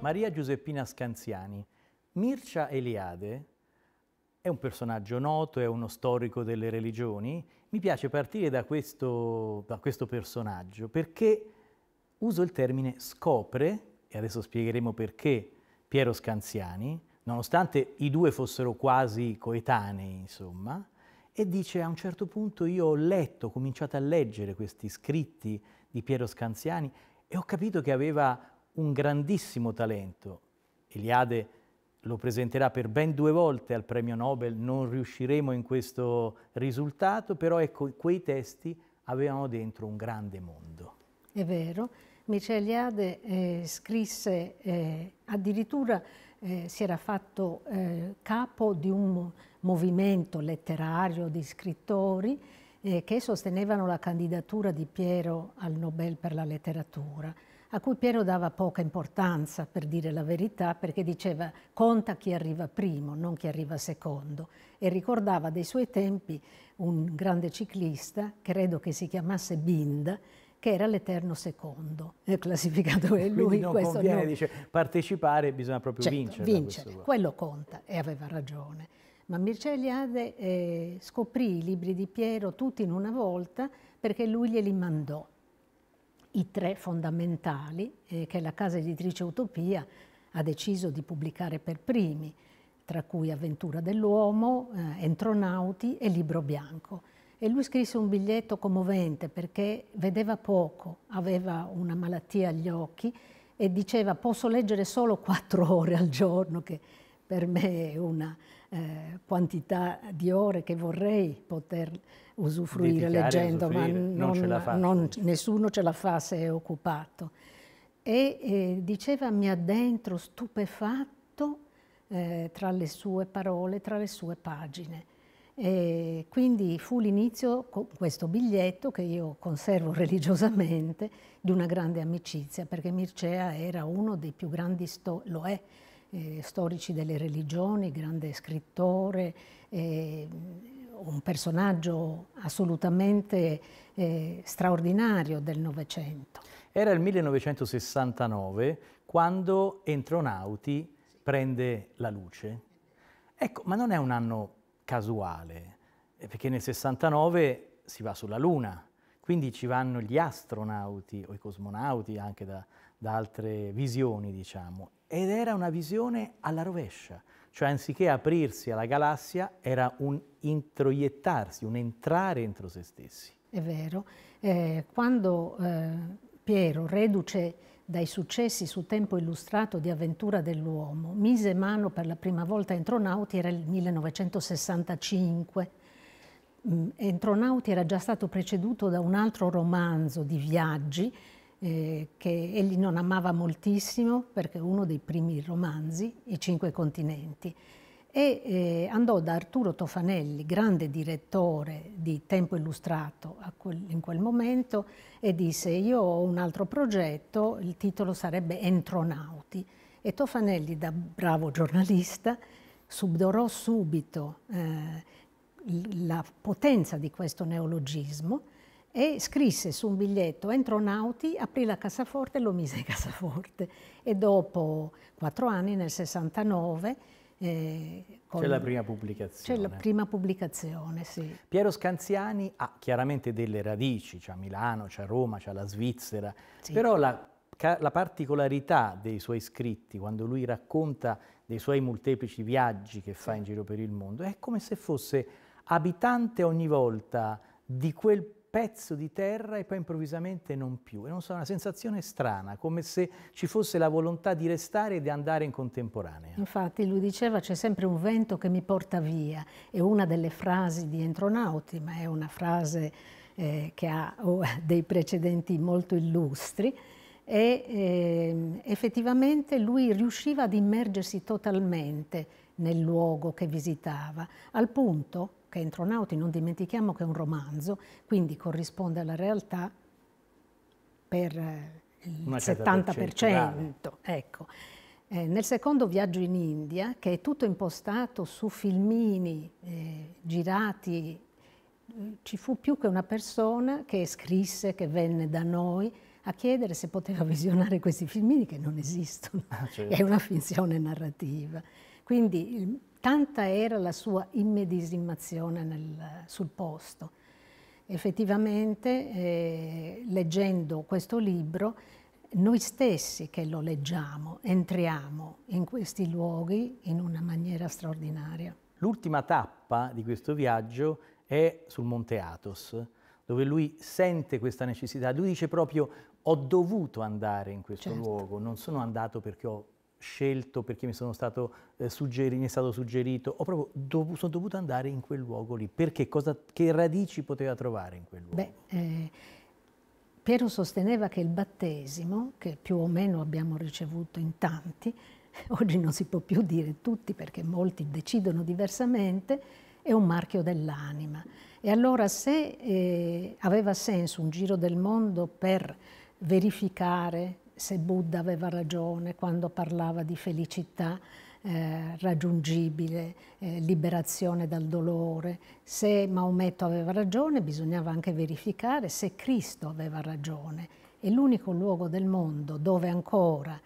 Maria Giuseppina Scanziani. Mircea Eliade è un personaggio noto, è uno storico delle religioni. Mi piace partire da questo, da questo personaggio perché uso il termine scopre, e adesso spiegheremo perché, Piero Scanziani, nonostante i due fossero quasi coetanei, insomma, e dice a un certo punto io ho letto, ho cominciato a leggere questi scritti di Piero Scanziani e ho capito che aveva un grandissimo talento. Eliade lo presenterà per ben due volte al premio Nobel, non riusciremo in questo risultato, però ecco, quei testi avevano dentro un grande mondo. È vero, Miceliade eh, scrisse, eh, addirittura eh, si era fatto eh, capo di un movimento letterario di scrittori eh, che sostenevano la candidatura di Piero al Nobel per la letteratura a cui Piero dava poca importanza, per dire la verità, perché diceva conta chi arriva primo, non chi arriva secondo. E ricordava dei suoi tempi un grande ciclista, credo che si chiamasse Binda, che era l'eterno secondo, è eh, classificato e lui. Quindi non questo conviene, non... dice, partecipare bisogna proprio certo, vincere. Vincere, quello conta, e aveva ragione. Ma Mircea Eliade eh, scoprì i libri di Piero tutti in una volta perché lui glieli mandò i tre fondamentali eh, che la casa editrice Utopia ha deciso di pubblicare per primi, tra cui Avventura dell'uomo, eh, Entronauti e Libro Bianco. E lui scrisse un biglietto commovente perché vedeva poco, aveva una malattia agli occhi e diceva posso leggere solo quattro ore al giorno, che per me è una eh, quantità di ore che vorrei poter leggere usufruire leggendo, usufruire. ma non, non ce la fa. Non, nessuno ce la fa se è occupato. E eh, diceva mi addentro stupefatto eh, tra le sue parole, tra le sue pagine. E quindi fu l'inizio con questo biglietto che io conservo religiosamente di una grande amicizia, perché Mircea era uno dei più grandi, lo è, eh, storici delle religioni, grande scrittore, eh, un personaggio assolutamente eh, straordinario del Novecento. Era il 1969 quando Entronauti prende la luce. Ecco, ma non è un anno casuale, eh, perché nel 69 si va sulla Luna, quindi ci vanno gli astronauti o i cosmonauti anche da, da altre visioni, diciamo. Ed era una visione alla rovescia, cioè anziché aprirsi alla galassia era un introiettarsi, un entrare entro se stessi. È vero, eh, quando eh, Piero, reduce dai successi su tempo illustrato di avventura dell'uomo, mise mano per la prima volta a Entronauti era il 1965. Mm, Entronauti era già stato preceduto da un altro romanzo di viaggi eh, che egli non amava moltissimo perché è uno dei primi romanzi, I Cinque Continenti, e eh, andò da Arturo Tofanelli, grande direttore di Tempo Illustrato quel, in quel momento, e disse io ho un altro progetto, il titolo sarebbe Entronauti. E Tofanelli, da bravo giornalista, subdorò subito eh, la potenza di questo neologismo e scrisse su un biglietto entrò Nauti, aprì la cassaforte e lo mise in cassaforte e dopo quattro anni nel 69 eh, c'è la prima pubblicazione. C'è la prima pubblicazione, sì. Piero Scanziani ha chiaramente delle radici, c'è a Milano, c'è a Roma, c'è la Svizzera, sì. però la, la particolarità dei suoi scritti, quando lui racconta dei suoi molteplici viaggi che fa in giro per il mondo, è come se fosse abitante ogni volta di quel pezzo di terra e poi improvvisamente non più. E non so, una sensazione strana, come se ci fosse la volontà di restare e di andare in contemporanea. Infatti lui diceva c'è sempre un vento che mi porta via È una delle frasi di Entronauti, ma è una frase eh, che ha oh, dei precedenti molto illustri, e eh, effettivamente lui riusciva ad immergersi totalmente nel luogo che visitava, al punto che è Intronauti, non dimentichiamo che è un romanzo, quindi corrisponde alla realtà per eh, il Una 70%. Ecco. Eh, nel secondo viaggio in India, che è tutto impostato su filmini eh, girati eh, ci fu più che una persona che scrisse, che venne da noi a chiedere se poteva visionare questi filmini che non esistono, ah, certo. è una finzione narrativa. Quindi tanta era la sua immedesimazione nel, sul posto. Effettivamente, eh, leggendo questo libro, noi stessi che lo leggiamo, entriamo in questi luoghi in una maniera straordinaria. L'ultima tappa di questo viaggio è sul Monte Athos, dove lui sente questa necessità. Lui dice proprio ho dovuto andare in questo certo. luogo, non sono andato perché ho scelto perché mi, stato, eh, suggeri, mi è stato suggerito, ho proprio dov sono dovuto andare in quel luogo lì. Perché? Cosa, che radici poteva trovare in quel luogo? Beh, eh, Piero sosteneva che il battesimo, che più o meno abbiamo ricevuto in tanti, oggi non si può più dire tutti perché molti decidono diversamente, è un marchio dell'anima. E allora se eh, aveva senso un giro del mondo per verificare se Buddha aveva ragione quando parlava di felicità eh, raggiungibile, eh, liberazione dal dolore, se Maometto aveva ragione bisognava anche verificare se Cristo aveva ragione e l'unico luogo del mondo dove ancora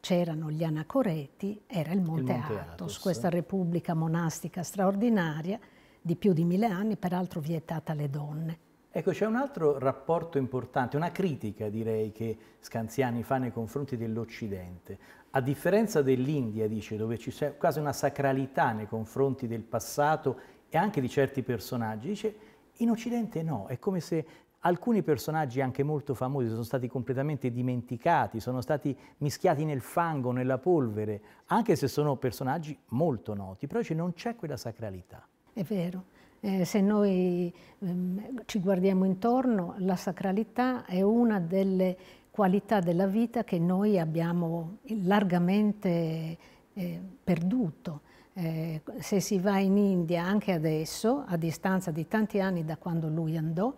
c'erano gli anacoreti era il Monte, il Monte Athos, Athos, questa repubblica monastica straordinaria di più di mille anni, peraltro vietata alle donne. Ecco, c'è un altro rapporto importante, una critica direi che Scanziani fa nei confronti dell'Occidente. A differenza dell'India, dice, dove c'è quasi una sacralità nei confronti del passato e anche di certi personaggi, dice in Occidente no, è come se alcuni personaggi anche molto famosi sono stati completamente dimenticati, sono stati mischiati nel fango, nella polvere, anche se sono personaggi molto noti, però dice non c'è quella sacralità. È vero. Eh, se noi ehm, ci guardiamo intorno, la sacralità è una delle qualità della vita che noi abbiamo largamente eh, perduto. Eh, se si va in India anche adesso, a distanza di tanti anni da quando lui andò,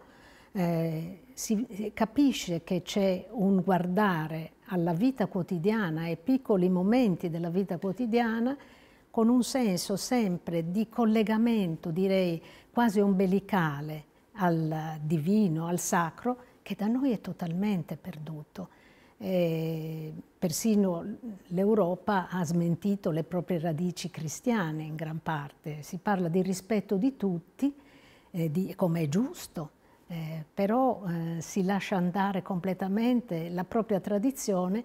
eh, si capisce che c'è un guardare alla vita quotidiana, ai piccoli momenti della vita quotidiana, con un senso sempre di collegamento, direi quasi ombelicale, al divino, al sacro, che da noi è totalmente perduto. E eh, persino l'Europa ha smentito le proprie radici cristiane in gran parte. Si parla di rispetto di tutti, eh, di, come è giusto, eh, però eh, si lascia andare completamente la propria tradizione,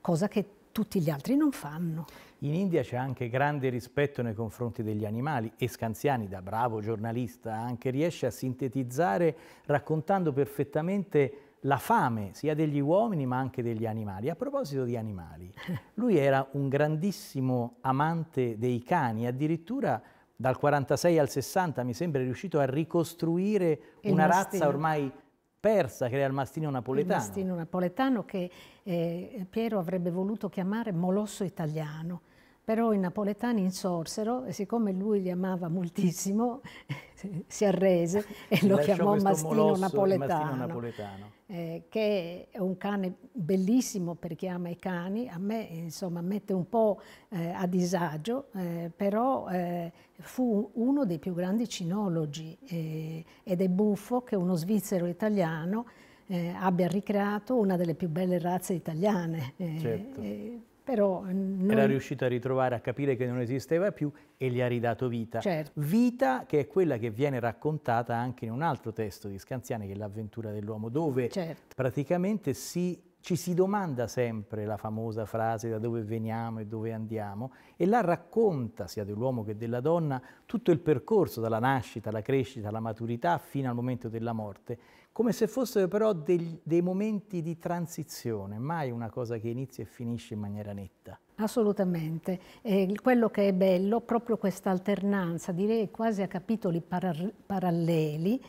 cosa che tutti gli altri non fanno. In India c'è anche grande rispetto nei confronti degli animali e Scanziani, da bravo giornalista, anche riesce a sintetizzare raccontando perfettamente la fame sia degli uomini ma anche degli animali. A proposito di animali, lui era un grandissimo amante dei cani, addirittura dal 46 al 60 mi sembra è riuscito a ricostruire Il una mastino. razza ormai persa che era il mastino napoletano. Il mastino napoletano che eh, Piero avrebbe voluto chiamare molosso italiano però i napoletani insorsero e siccome lui li amava moltissimo si arrese e lo chiamò mastino, napoletano, mastino napoletano, eh, che è un cane bellissimo per chi ama i cani, a me insomma mette un po' eh, a disagio, eh, però eh, fu uno dei più grandi cinologi eh, ed è buffo che uno svizzero italiano eh, abbia ricreato una delle più belle razze italiane. Certo però non... Mm, Era riuscito a ritrovare, a capire che non esisteva più e gli ha ridato vita. Certo. Vita che è quella che viene raccontata anche in un altro testo di Scanziani, che è l'avventura dell'uomo, dove certo. praticamente si ci si domanda sempre la famosa frase da dove veniamo e dove andiamo e la racconta sia dell'uomo che della donna tutto il percorso dalla nascita alla crescita alla maturità fino al momento della morte come se fossero però dei, dei momenti di transizione, mai una cosa che inizia e finisce in maniera netta. Assolutamente. Eh, quello che è bello, proprio questa alternanza, direi quasi a capitoli parar- paralleli,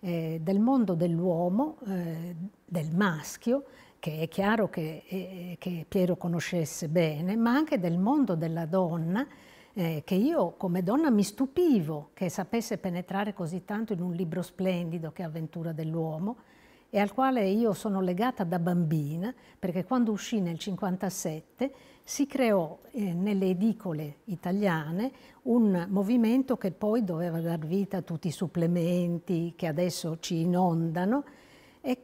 eh, del mondo dell'uomo, eh, del maschio, che è chiaro che, eh, che Piero conoscesse bene, ma anche del mondo della donna, eh, che io come donna mi stupivo che sapesse penetrare così tanto in un libro splendido che è Avventura dell'uomo e al quale io sono legata da bambina perché quando uscì nel 57 si creò eh, nelle edicole italiane un movimento che poi doveva dar vita a tutti i supplementi che adesso ci inondano e,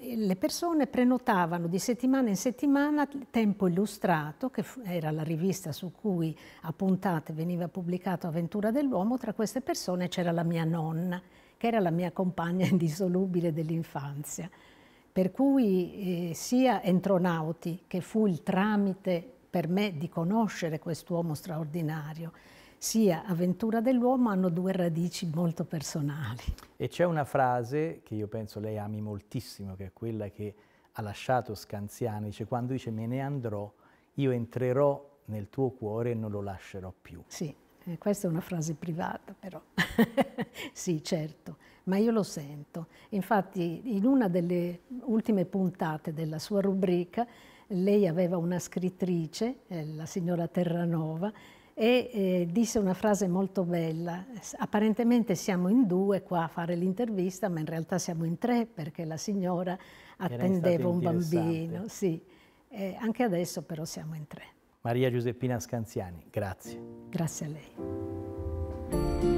e, le persone prenotavano di settimana in settimana Tempo Illustrato, che era la rivista su cui a puntate veniva pubblicato Aventura dell'uomo, tra queste persone c'era la mia nonna, che era la mia compagna indissolubile dell'infanzia. Per cui eh, sia Entronauti, che fu il tramite per me di conoscere quest'uomo straordinario, sia avventura dell'uomo hanno due radici molto personali. E c'è una frase che io penso lei ami moltissimo, che è quella che ha lasciato Scanziano, dice quando dice me ne andrò, io entrerò nel tuo cuore e non lo lascerò più. Sì, eh, questa è una frase privata però. sì, certo, ma io lo sento. Infatti in una delle ultime puntate della sua rubrica lei aveva una scrittrice, eh, la signora Terranova, e eh, disse una frase molto bella. Apparentemente siamo in due qua a fare l'intervista, ma in realtà siamo in tre perché la signora attendeva un bambino. Sì. Eh, anche adesso però siamo in tre. Maria Giuseppina Scanziani, grazie. Grazie a lei.